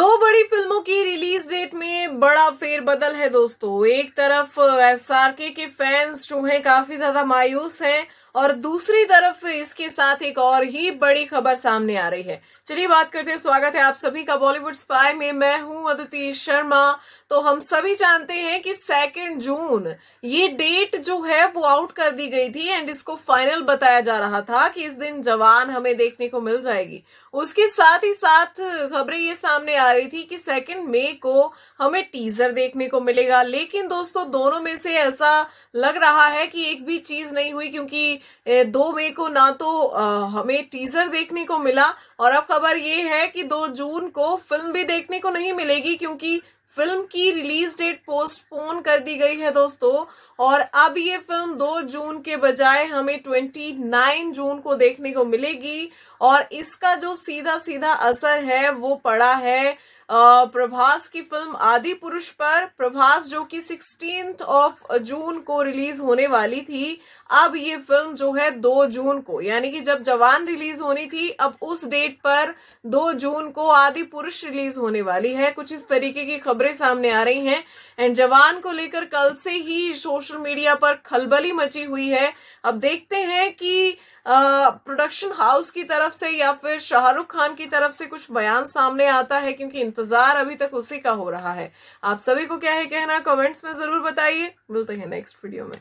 दो बड़ी फिल्मों की रिलीज डेट में बड़ा फेरबदल है दोस्तों एक तरफ एस आर के फैंस जो हैं काफी ज्यादा मायूस हैं और दूसरी तरफ इसके साथ एक और ही बड़ी खबर सामने आ रही है चलिए बात करते हैं स्वागत है आप सभी का बॉलीवुड स्पाई में मैं हूं अदिति शर्मा तो हम सभी जानते हैं कि सेकेंड जून ये डेट जो है वो आउट कर दी गई थी एंड इसको फाइनल बताया जा रहा था कि इस दिन जवान हमें देखने को मिल जाएगी उसके साथ ही साथ खबरें ये सामने आ रही थी कि सेकेंड मे को हमें टीजर देखने को मिलेगा लेकिन दोस्तों दोनों में से ऐसा लग रहा है कि एक भी चीज नहीं हुई क्योंकि दो मई को ना तो हमें टीजर देखने को मिला और अब खबर ये है कि दो जून को फिल्म भी देखने को नहीं मिलेगी क्योंकि फिल्म की रिलीज डेट पोस्टपोन कर दी गई है दोस्तों और अब ये फिल्म 2 जून के बजाय हमें 29 जून को देखने को मिलेगी और इसका जो सीधा सीधा असर है वो पड़ा है प्रभास की फिल्म आदि पुरुष पर प्रभास जो कि सिक्सटीन ऑफ जून को रिलीज होने वाली थी अब ये फिल्म जो है दो जून को यानी कि जब जवान रिलीज होनी थी अब उस डेट पर दो जून को आदि पुरुष रिलीज होने वाली है कुछ इस तरीके की खबरें सामने आ रही हैं एंड जवान को लेकर कल से ही सोशल मीडिया पर खलबली मची हुई है अब देखते हैं कि प्रोडक्शन हाउस की तरफ से या फिर शाहरुख खान की तरफ से कुछ बयान सामने आता है क्योंकि इंतजार अभी तक उसी का हो रहा है आप सभी को क्या है कहना कमेंट्स में जरूर बताइए मिलते हैं नेक्स्ट वीडियो में